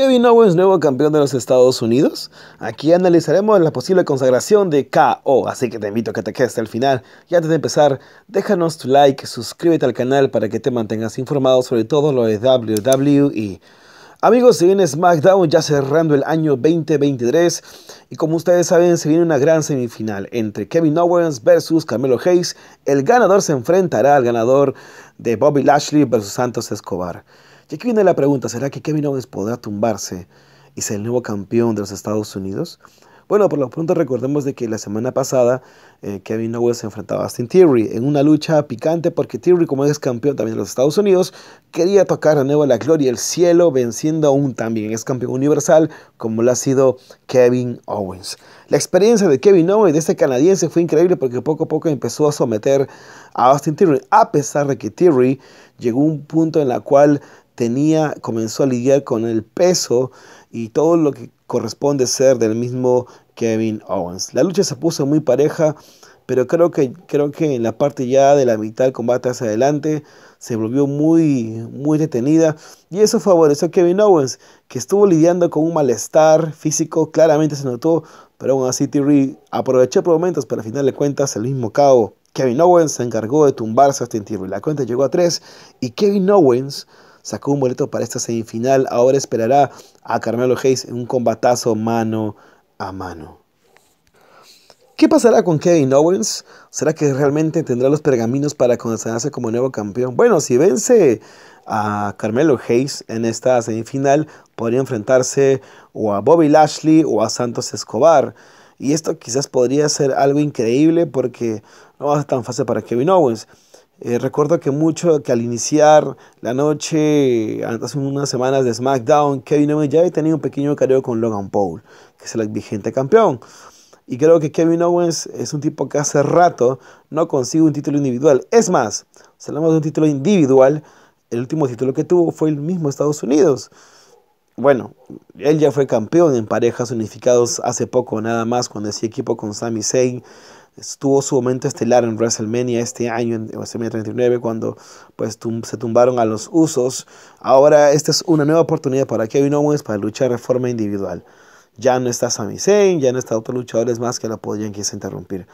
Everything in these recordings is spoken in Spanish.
Kevin Owens, nuevo campeón de los Estados Unidos. Aquí analizaremos la posible consagración de KO, así que te invito a que te quedes hasta el final. Y antes de empezar, déjanos tu like, suscríbete al canal para que te mantengas informado sobre todo lo de WWE. Amigos, se viene SmackDown ya cerrando el año 2023 y como ustedes saben se viene una gran semifinal entre Kevin Owens versus Carmelo Hayes. El ganador se enfrentará al ganador de Bobby Lashley versus Santos Escobar. Y aquí viene la pregunta, ¿será que Kevin Owens podrá tumbarse y ser el nuevo campeón de los Estados Unidos? Bueno, por lo pronto recordemos de que la semana pasada eh, Kevin Owens se enfrentaba a Austin Theory en una lucha picante porque Theory, como es campeón también de los Estados Unidos, quería tocar a nuevo la gloria el cielo venciendo a un también es campeón universal como lo ha sido Kevin Owens. La experiencia de Kevin Owens, de este canadiense, fue increíble porque poco a poco empezó a someter a Austin Theory, a pesar de que Theory llegó a un punto en el cual tenía, comenzó a lidiar con el peso y todo lo que corresponde ser del mismo Kevin Owens. La lucha se puso muy pareja, pero creo que, creo que en la parte ya de la mitad del combate hacia adelante se volvió muy, muy detenida y eso favoreció a Kevin Owens, que estuvo lidiando con un malestar físico, claramente se notó, pero aún así Thierry aprovechó por momentos, pero al final de cuentas el mismo cabo. Kevin Owens se encargó de tumbarse a Austin La cuenta llegó a 3 y Kevin Owens sacó un boleto para esta semifinal. Ahora esperará a Carmelo Hayes en un combatazo mano a mano. ¿Qué pasará con Kevin Owens? ¿Será que realmente tendrá los pergaminos para consagrarse como nuevo campeón? Bueno, si vence a Carmelo Hayes en esta semifinal, podría enfrentarse o a Bobby Lashley o a Santos Escobar. Y esto quizás podría ser algo increíble porque no va a ser tan fácil para Kevin Owens. Eh, recuerdo que mucho que al iniciar la noche, hace unas semanas de SmackDown, Kevin Owens ya había tenido un pequeño careo con Logan Paul, que es el vigente campeón. Y creo que Kevin Owens es un tipo que hace rato no consigue un título individual. Es más, si hablamos de un título individual, el último título que tuvo fue el mismo Estados Unidos. Bueno, él ya fue campeón en parejas unificados hace poco, nada más, cuando hacía equipo con Sami Zayn Estuvo su momento estelar en WrestleMania este año, en WrestleMania 39, cuando pues, se tumbaron a los usos. Ahora esta es una nueva oportunidad para Kevin Owens para luchar de forma individual. Ya no está Sami Zayn, ya no está otros luchadores más que la podrían quizá interrumpir.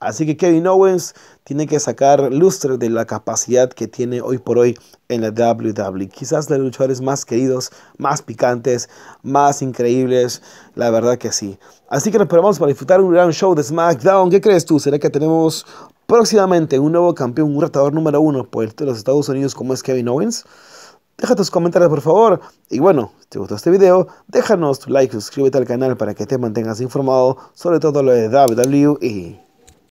Así que Kevin Owens tiene que sacar lustre de la capacidad que tiene hoy por hoy en la WWE. Quizás de los luchadores más queridos, más picantes, más increíbles, la verdad que sí. Así que nos esperamos para disfrutar un gran show de SmackDown. ¿Qué crees tú? ¿Será que tenemos próximamente un nuevo campeón, un retador número uno por los Estados Unidos como es Kevin Owens? Deja tus comentarios por favor. Y bueno, si te gustó este video, déjanos tu like, suscríbete al canal para que te mantengas informado sobre todo lo de WWE